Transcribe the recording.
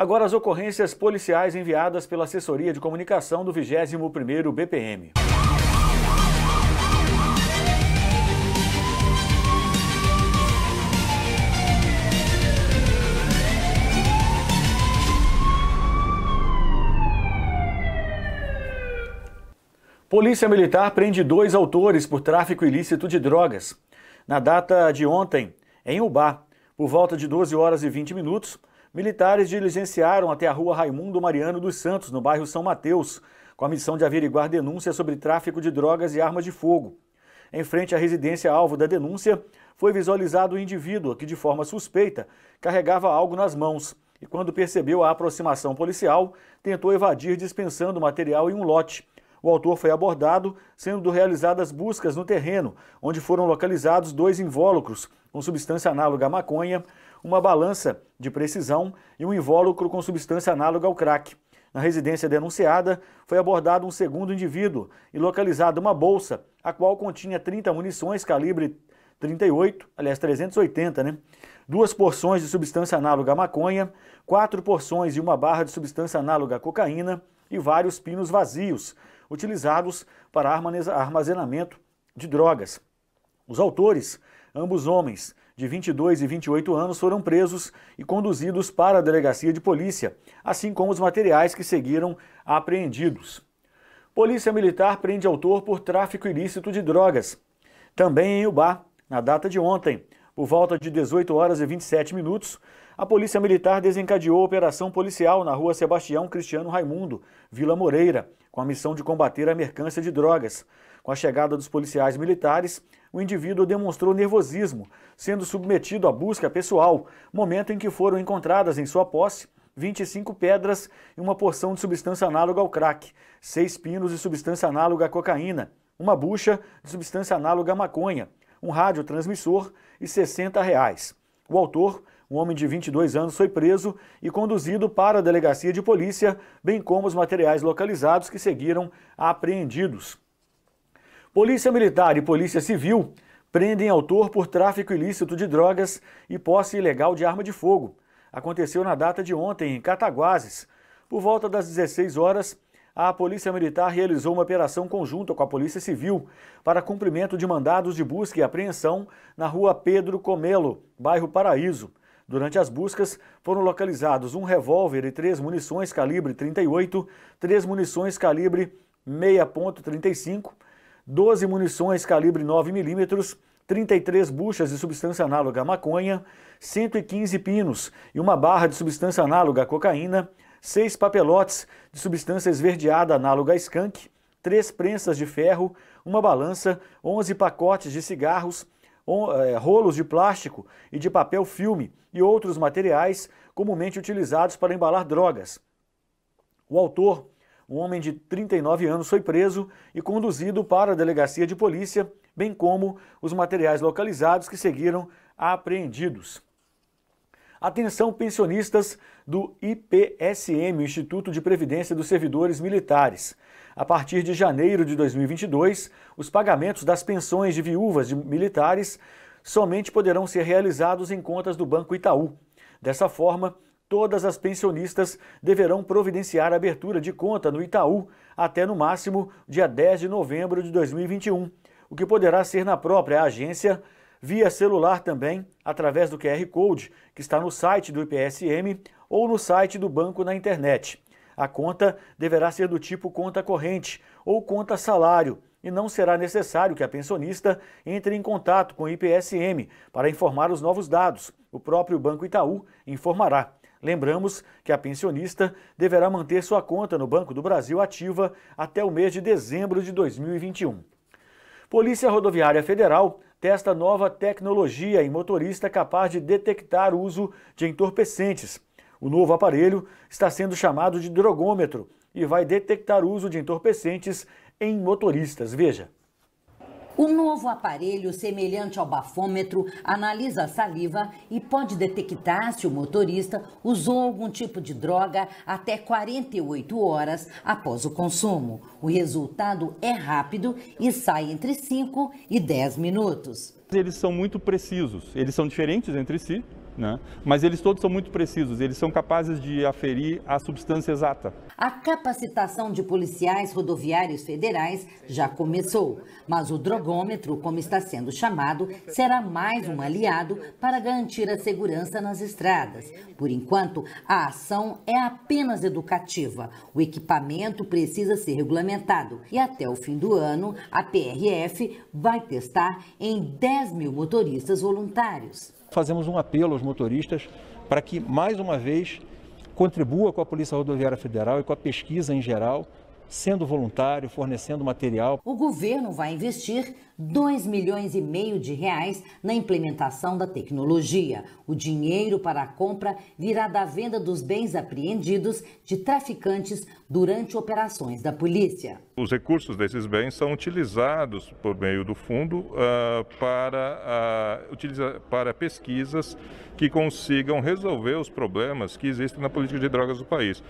Agora as ocorrências policiais enviadas pela assessoria de comunicação do 21º BPM. Polícia Militar prende dois autores por tráfico ilícito de drogas. Na data de ontem, em Ubá, por volta de 12 horas e 20 minutos, Militares diligenciaram até a rua Raimundo Mariano dos Santos, no bairro São Mateus, com a missão de averiguar denúncias sobre tráfico de drogas e armas de fogo. Em frente à residência alvo da denúncia, foi visualizado o indivíduo que, de forma suspeita, carregava algo nas mãos e, quando percebeu a aproximação policial, tentou evadir dispensando material em um lote o autor foi abordado, sendo realizadas buscas no terreno, onde foram localizados dois invólucros com substância análoga à maconha, uma balança de precisão e um invólucro com substância análoga ao crack. Na residência denunciada, foi abordado um segundo indivíduo e localizada uma bolsa, a qual continha 30 munições calibre 38, aliás 380, né? Duas porções de substância análoga à maconha, quatro porções e uma barra de substância análoga à cocaína e vários pinos vazios, utilizados para armazenamento de drogas. Os autores, ambos homens, de 22 e 28 anos, foram presos e conduzidos para a delegacia de polícia, assim como os materiais que seguiram apreendidos. Polícia Militar prende autor por tráfico ilícito de drogas. Também em Ubá, na data de ontem, por volta de 18 horas e 27 minutos, a Polícia Militar desencadeou a operação policial na rua Sebastião Cristiano Raimundo, Vila Moreira, com a missão de combater a mercância de drogas. Com a chegada dos policiais militares, o indivíduo demonstrou nervosismo, sendo submetido à busca pessoal, momento em que foram encontradas em sua posse 25 pedras e uma porção de substância análoga ao crack, seis pinos de substância análoga à cocaína, uma bucha de substância análoga à maconha, um radiotransmissor e 60 reais. O autor, um homem de 22 anos, foi preso e conduzido para a delegacia de polícia, bem como os materiais localizados que seguiram apreendidos. Polícia Militar e Polícia Civil prendem autor por tráfico ilícito de drogas e posse ilegal de arma de fogo. Aconteceu na data de ontem, em Cataguases. Por volta das 16 horas, a Polícia Militar realizou uma operação conjunta com a Polícia Civil para cumprimento de mandados de busca e apreensão na rua Pedro Comelo, bairro Paraíso. Durante as buscas, foram localizados um revólver e três munições calibre 38, três munições calibre 6.35, 12 munições calibre 9mm, 33 buchas de substância análoga à maconha, 115 pinos e uma barra de substância análoga à cocaína, seis papelotes de substância esverdeada análoga a skunk, três prensas de ferro, uma balança, 11 pacotes de cigarros, eh, rolos de plástico e de papel filme e outros materiais comumente utilizados para embalar drogas. O autor, um homem de 39 anos, foi preso e conduzido para a delegacia de polícia, bem como os materiais localizados que seguiram apreendidos. Atenção pensionistas do IPSM, Instituto de Previdência dos Servidores Militares. A partir de janeiro de 2022, os pagamentos das pensões de viúvas de militares somente poderão ser realizados em contas do Banco Itaú. Dessa forma, todas as pensionistas deverão providenciar a abertura de conta no Itaú até no máximo dia 10 de novembro de 2021, o que poderá ser na própria agência via celular também, através do QR Code, que está no site do IPSM ou no site do banco na internet. A conta deverá ser do tipo conta corrente ou conta salário e não será necessário que a pensionista entre em contato com o IPSM para informar os novos dados. O próprio Banco Itaú informará. Lembramos que a pensionista deverá manter sua conta no Banco do Brasil ativa até o mês de dezembro de 2021. Polícia Rodoviária Federal testa nova tecnologia em motorista capaz de detectar o uso de entorpecentes. O novo aparelho está sendo chamado de drogômetro e vai detectar o uso de entorpecentes em motoristas. Veja. O novo aparelho, semelhante ao bafômetro, analisa a saliva e pode detectar se o motorista usou algum tipo de droga até 48 horas após o consumo. O resultado é rápido e sai entre 5 e 10 minutos. Eles são muito precisos, eles são diferentes entre si, né? Mas eles todos são muito precisos, eles são capazes de aferir a substância exata. A capacitação de policiais rodoviários federais já começou, mas o drogômetro, como está sendo chamado, será mais um aliado para garantir a segurança nas estradas. Por enquanto, a ação é apenas educativa. O equipamento precisa ser regulamentado e até o fim do ano, a PRF vai testar em 10 mil motoristas voluntários. Fazemos um apelo aos motoristas para que, mais uma vez, contribua com a Polícia Rodoviária Federal e com a pesquisa em geral sendo voluntário, fornecendo material. O governo vai investir 2 milhões e meio de reais na implementação da tecnologia. O dinheiro para a compra virá da venda dos bens apreendidos de traficantes durante operações da polícia. Os recursos desses bens são utilizados por meio do fundo uh, para, uh, para pesquisas que consigam resolver os problemas que existem na política de drogas do país.